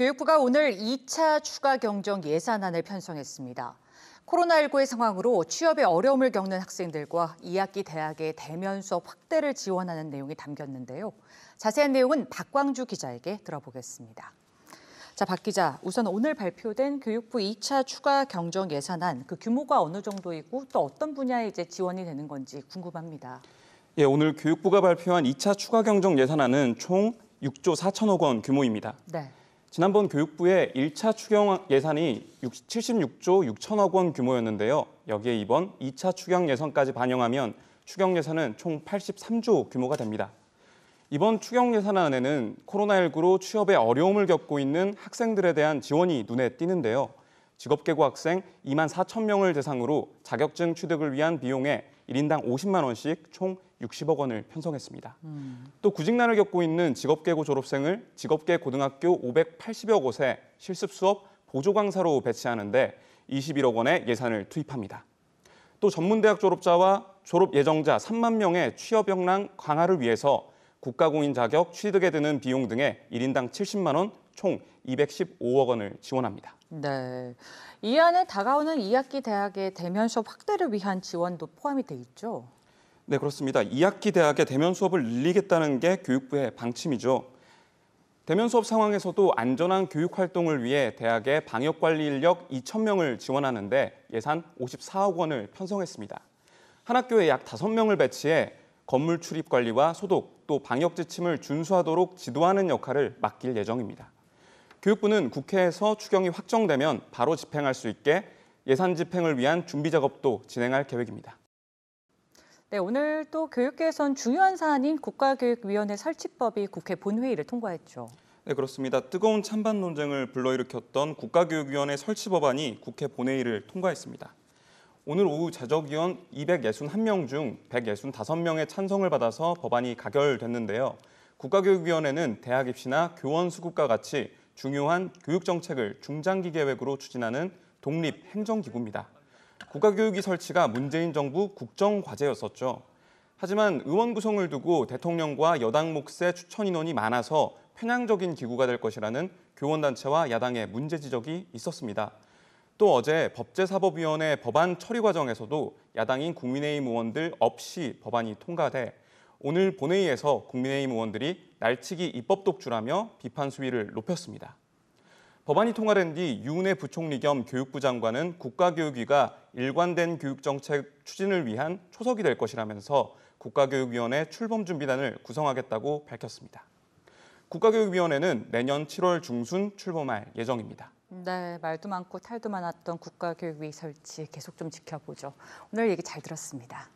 교육부가 오늘 2차 추가 경정 예산안을 편성했습니다. 코로나19의 상황으로 취업에 어려움을 겪는 학생들과 2학기 대학의 대면 수업 확대를 지원하는 내용이 담겼는데요. 자세한 내용은 박광주 기자에게 들어보겠습니다. 자, 박 기자, 우선 오늘 발표된 교육부 2차 추가 경정 예산안 그 규모가 어느 정도이고 또 어떤 분야에 이제 지원이 되는 건지 궁금합니다. 예, 오늘 교육부가 발표한 2차 추가 경정 예산안은 총 6조 4천억 원 규모입니다. 네. 지난번 교육부의 1차 추경 예산이 76조 6천억 원 규모였는데요. 여기에 이번 2차 추경 예산까지 반영하면 추경 예산은 총 83조 규모가 됩니다. 이번 추경 예산안에는 코로나19로 취업에 어려움을 겪고 있는 학생들에 대한 지원이 눈에 띄는데요. 직업계고 학생 2만 4천 명을 대상으로 자격증 취득을 위한 비용에 1인당 50만 원씩 총 60억 원을 편성했습니다. 음. 또 구직난을 겪고 있는 직업계고 졸업생을 직업계 고등학교 580여 곳에 실습 수업 보조 강사로 배치하는데 21억 원의 예산을 투입합니다. 또 전문대학 졸업자와 졸업 예정자 3만 명의 취업 역량 강화를 위해서 국가공인 자격 취득에 드는 비용 등에 1인당 70만 원, 총 215억 원을 지원합니다. 네. 이 안에 다가오는 2학기 대학의 대면 수업 확대를 위한 지원도 포함이 돼 있죠? 네, 그렇습니다. 2학기 대학의 대면 수업을 늘리겠다는 게 교육부의 방침이죠. 대면 수업 상황에서도 안전한 교육 활동을 위해 대학의 방역 관리 인력 2천 명을 지원하는데 예산 54억 원을 편성했습니다. 한 학교에 약 5명을 배치해 건물 출입 관리와 소독 또 방역 지침을 준수하도록 지도하는 역할을 맡길 예정입니다. 교육부는 국회에서 추경이 확정되면 바로 집행할 수 있게 예산 집행을 위한 준비 작업도 진행할 계획입니다. 네, 오늘 또 교육계에선 중요한 사안인 국가교육위원회 설치법이 국회 본회의를 통과했죠. 네, 그렇습니다. 뜨거운 찬반 논쟁을 불러일으켰던 국가교육위원회 설치 법안이 국회 본회의를 통과했습니다. 오늘 오후 자적위원 261명 중 165명의 찬성을 받아서 법안이 가결됐는데요. 국가교육위원회는 대학 입시나 교원 수급과 같이 중요한 교육정책을 중장기 계획으로 추진하는 독립 행정기구입니다. 국가교육위 설치가 문재인 정부 국정과제였었죠. 하지만 의원 구성을 두고 대통령과 여당 몫의 추천 인원이 많아서 편향적인 기구가 될 것이라는 교원단체와 야당의 문제 지적이 있었습니다. 또 어제 법제사법위원회 법안 처리 과정에서도 야당인 국민의힘 의원들 없이 법안이 통과돼 오늘 본회의에서 국민의힘 의원들이 날치기 입법 독주라며 비판 수위를 높였습니다. 법안이 통과된 뒤 유은혜 부총리 겸 교육부 장관은 국가교육위가 일관된 교육정책 추진을 위한 초석이 될 것이라면서 국가교육위원회 출범준비단을 구성하겠다고 밝혔습니다. 국가교육위원회는 내년 7월 중순 출범할 예정입니다. 네, 말도 많고 탈도 많았던 국가교육위 설치 계속 좀 지켜보죠. 오늘 얘기 잘 들었습니다.